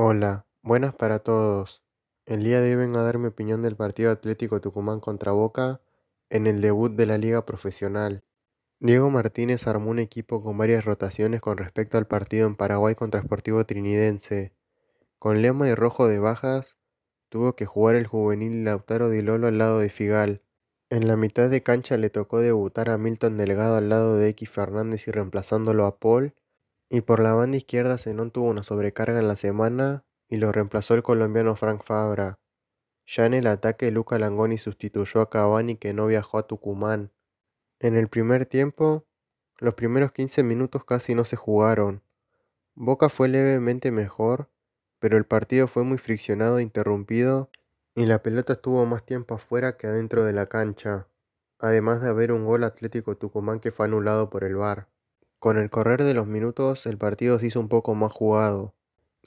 Hola, buenas para todos. El día de hoy vengo a dar mi opinión del partido Atlético Tucumán contra Boca en el debut de la Liga Profesional. Diego Martínez armó un equipo con varias rotaciones con respecto al partido en Paraguay contra Sportivo Trinidense. Con Lema y Rojo de bajas, tuvo que jugar el juvenil Lautaro Di Lolo al lado de Figal. En la mitad de cancha le tocó debutar a Milton Delgado al lado de X Fernández y reemplazándolo a Paul y por la banda izquierda Zenón tuvo una sobrecarga en la semana y lo reemplazó el colombiano Frank Fabra. Ya en el ataque Luca Langoni sustituyó a Cavani que no viajó a Tucumán. En el primer tiempo, los primeros 15 minutos casi no se jugaron. Boca fue levemente mejor, pero el partido fue muy friccionado e interrumpido y la pelota estuvo más tiempo afuera que adentro de la cancha, además de haber un gol Atlético Tucumán que fue anulado por el VAR. Con el correr de los minutos el partido se hizo un poco más jugado,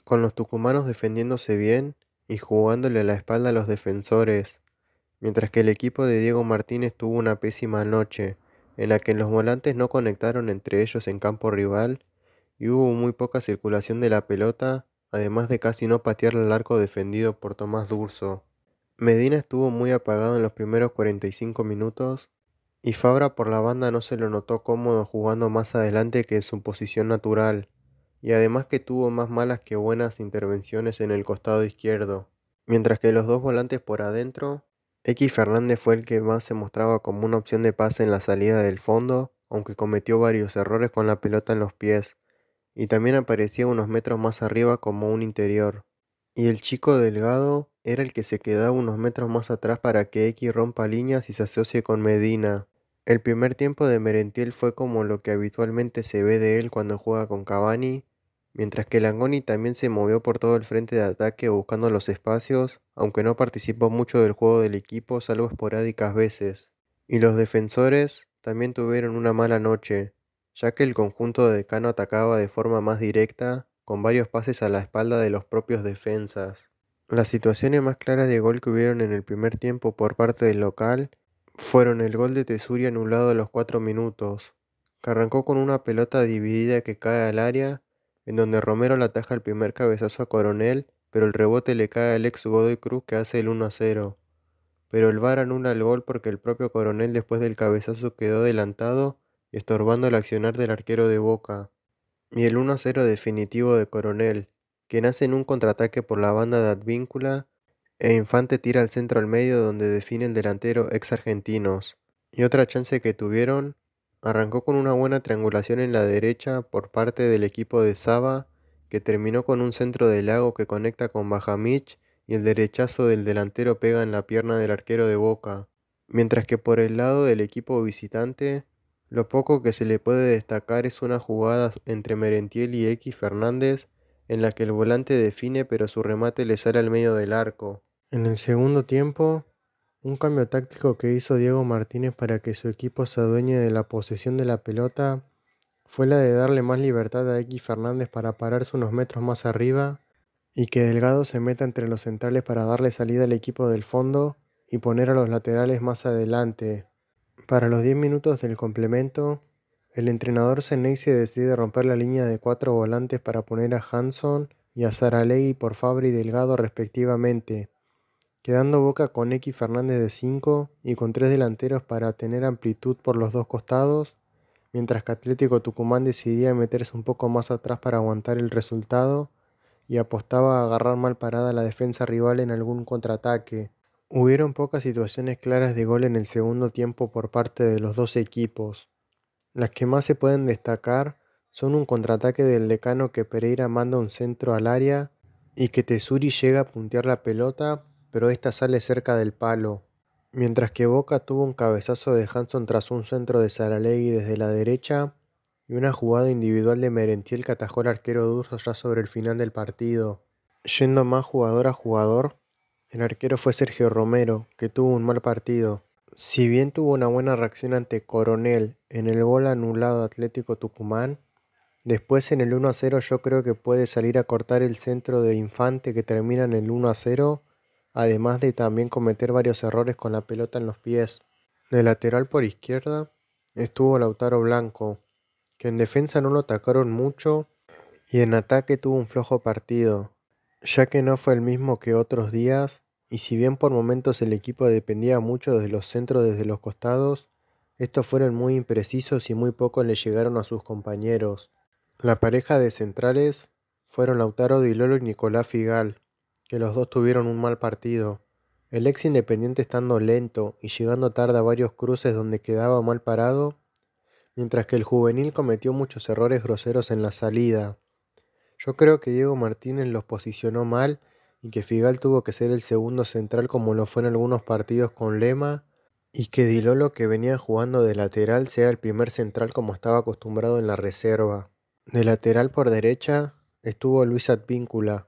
con los tucumanos defendiéndose bien y jugándole a la espalda a los defensores, mientras que el equipo de Diego Martínez tuvo una pésima noche, en la que los volantes no conectaron entre ellos en campo rival y hubo muy poca circulación de la pelota, además de casi no patear el arco defendido por Tomás Durso. Medina estuvo muy apagado en los primeros 45 minutos, y Fabra por la banda no se lo notó cómodo jugando más adelante que en su posición natural, y además que tuvo más malas que buenas intervenciones en el costado izquierdo, mientras que los dos volantes por adentro, X Fernández fue el que más se mostraba como una opción de pase en la salida del fondo, aunque cometió varios errores con la pelota en los pies, y también aparecía unos metros más arriba como un interior. Y el chico delgado era el que se quedaba unos metros más atrás para que X rompa líneas y se asocie con Medina, el primer tiempo de Merentiel fue como lo que habitualmente se ve de él cuando juega con Cavani, mientras que Langoni también se movió por todo el frente de ataque buscando los espacios, aunque no participó mucho del juego del equipo salvo esporádicas veces. Y los defensores también tuvieron una mala noche, ya que el conjunto de Cano atacaba de forma más directa, con varios pases a la espalda de los propios defensas. Las situaciones más claras de gol que hubieron en el primer tiempo por parte del local fueron el gol de Tesuri anulado a los 4 minutos, que arrancó con una pelota dividida que cae al área, en donde Romero la ataja el primer cabezazo a Coronel, pero el rebote le cae al ex Godoy Cruz que hace el 1 0. Pero el VAR anula el gol porque el propio Coronel después del cabezazo quedó adelantado, estorbando el accionar del arquero de Boca. Y el 1 0 definitivo de Coronel, que nace en un contraataque por la banda de Advíncula e Infante tira al centro al medio donde define el delantero ex argentinos. Y otra chance que tuvieron arrancó con una buena triangulación en la derecha por parte del equipo de Saba, que terminó con un centro de lago que conecta con Bajamich y el derechazo del delantero pega en la pierna del arquero de Boca. Mientras que por el lado del equipo visitante, lo poco que se le puede destacar es una jugada entre Merentiel y X Fernández en la que el volante define pero su remate le sale al medio del arco. En el segundo tiempo, un cambio táctico que hizo Diego Martínez para que su equipo se adueñe de la posesión de la pelota fue la de darle más libertad a X Fernández para pararse unos metros más arriba y que Delgado se meta entre los centrales para darle salida al equipo del fondo y poner a los laterales más adelante. Para los 10 minutos del complemento, el entrenador Zenexia decide romper la línea de cuatro volantes para poner a Hanson y a Saralegui por Fabri y Delgado respectivamente quedando Boca con X Fernández de 5 y con 3 delanteros para tener amplitud por los dos costados, mientras que Atlético Tucumán decidía meterse un poco más atrás para aguantar el resultado y apostaba a agarrar mal parada la defensa rival en algún contraataque. Hubieron pocas situaciones claras de gol en el segundo tiempo por parte de los dos equipos. Las que más se pueden destacar son un contraataque del decano que Pereira manda un centro al área y que Tesuri llega a puntear la pelota pero esta sale cerca del palo. Mientras que Boca tuvo un cabezazo de Hanson tras un centro de Saralegui desde la derecha y una jugada individual de Merentiel que atajó al arquero Durso ya sobre el final del partido. Yendo más jugador a jugador, el arquero fue Sergio Romero, que tuvo un mal partido. Si bien tuvo una buena reacción ante Coronel en el gol anulado Atlético Tucumán, Después en el 1 0 yo creo que puede salir a cortar el centro de Infante que termina en el 1 0 además de también cometer varios errores con la pelota en los pies. De lateral por izquierda estuvo Lautaro Blanco, que en defensa no lo atacaron mucho y en ataque tuvo un flojo partido, ya que no fue el mismo que otros días, y si bien por momentos el equipo dependía mucho de los centros desde los costados, estos fueron muy imprecisos y muy poco le llegaron a sus compañeros. La pareja de centrales fueron Lautaro Dilolo y Nicolás Figal, que los dos tuvieron un mal partido, el ex independiente estando lento y llegando tarde a varios cruces donde quedaba mal parado, mientras que el juvenil cometió muchos errores groseros en la salida. Yo creo que Diego Martínez los posicionó mal y que Figal tuvo que ser el segundo central como lo fue en algunos partidos con Lema, y que Dilolo que venía jugando de lateral sea el primer central como estaba acostumbrado en la reserva. De lateral por derecha estuvo Luis Advíncula,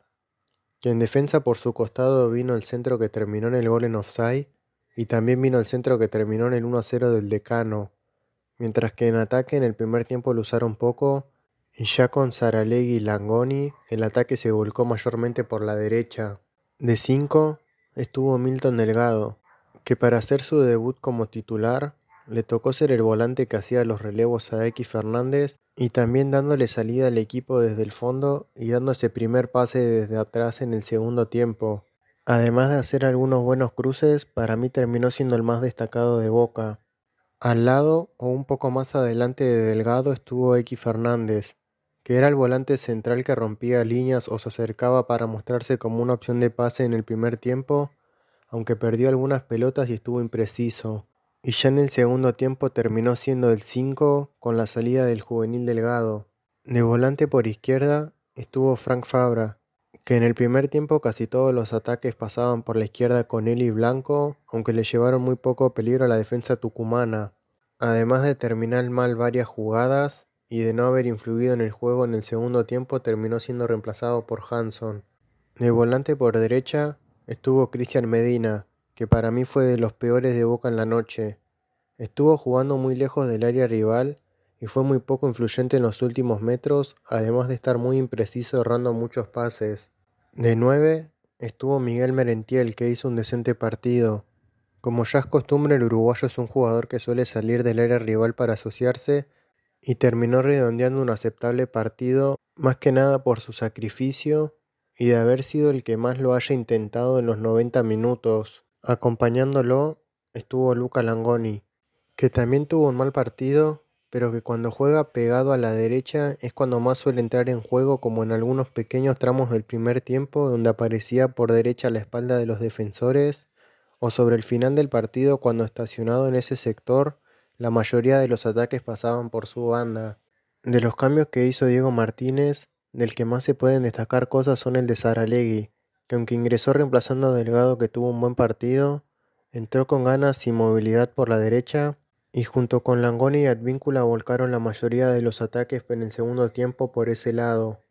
en defensa por su costado vino el centro que terminó en el gol en offside y también vino el centro que terminó en el 1-0 del Decano, mientras que en ataque en el primer tiempo lo usaron poco y ya con Saralegui y Langoni el ataque se volcó mayormente por la derecha. De 5 estuvo Milton Delgado, que para hacer su debut como titular le tocó ser el volante que hacía los relevos a X Fernández y también dándole salida al equipo desde el fondo y ese primer pase desde atrás en el segundo tiempo. Además de hacer algunos buenos cruces, para mí terminó siendo el más destacado de Boca. Al lado o un poco más adelante de Delgado estuvo X Fernández, que era el volante central que rompía líneas o se acercaba para mostrarse como una opción de pase en el primer tiempo, aunque perdió algunas pelotas y estuvo impreciso y ya en el segundo tiempo terminó siendo el 5 con la salida del juvenil Delgado. De volante por izquierda estuvo Frank Fabra, que en el primer tiempo casi todos los ataques pasaban por la izquierda con él y Blanco, aunque le llevaron muy poco peligro a la defensa tucumana. Además de terminar mal varias jugadas y de no haber influido en el juego en el segundo tiempo, terminó siendo reemplazado por Hanson. De volante por derecha estuvo Cristian Medina, que para mí fue de los peores de Boca en la noche. Estuvo jugando muy lejos del área rival y fue muy poco influyente en los últimos metros, además de estar muy impreciso errando muchos pases. De 9 estuvo Miguel Merentiel que hizo un decente partido. Como ya es costumbre, el uruguayo es un jugador que suele salir del área rival para asociarse y terminó redondeando un aceptable partido, más que nada por su sacrificio y de haber sido el que más lo haya intentado en los 90 minutos. Acompañándolo estuvo Luca Langoni, que también tuvo un mal partido, pero que cuando juega pegado a la derecha es cuando más suele entrar en juego, como en algunos pequeños tramos del primer tiempo, donde aparecía por derecha a la espalda de los defensores, o sobre el final del partido cuando estacionado en ese sector, la mayoría de los ataques pasaban por su banda. De los cambios que hizo Diego Martínez, del que más se pueden destacar cosas son el de Saralegui, que aunque ingresó reemplazando a Delgado que tuvo un buen partido, entró con ganas y movilidad por la derecha y junto con Langoni y Advíncula volcaron la mayoría de los ataques en el segundo tiempo por ese lado.